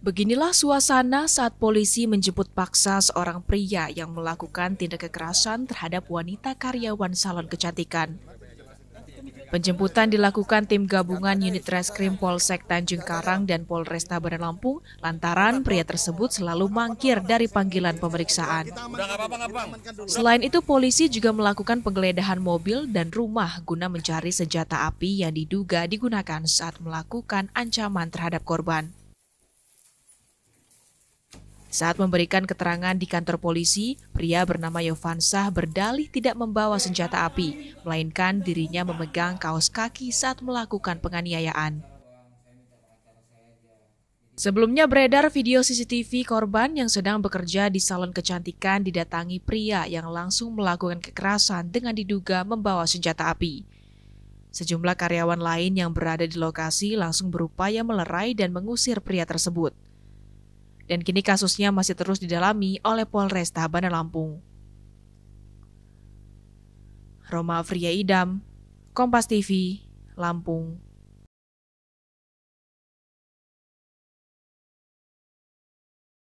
Beginilah suasana saat polisi menjemput paksa seorang pria yang melakukan tindak kekerasan terhadap wanita karyawan salon kecantikan. Penjemputan dilakukan tim gabungan unit reskrim Polsek Tanjung Karang dan Polresta Bandar Lampung lantaran pria tersebut selalu mangkir dari panggilan pemeriksaan. Selain itu, polisi juga melakukan penggeledahan mobil dan rumah guna mencari senjata api yang diduga digunakan saat melakukan ancaman terhadap korban. Saat memberikan keterangan di kantor polisi, pria bernama Yovansah berdalih tidak membawa senjata api, melainkan dirinya memegang kaos kaki saat melakukan penganiayaan. Sebelumnya beredar video CCTV korban yang sedang bekerja di salon kecantikan didatangi pria yang langsung melakukan kekerasan dengan diduga membawa senjata api. Sejumlah karyawan lain yang berada di lokasi langsung berupaya melerai dan mengusir pria tersebut dan kini kasusnya masih terus didalami oleh Polresta Bandar Lampung. Roma Fria Idam, Kompas TV, Lampung.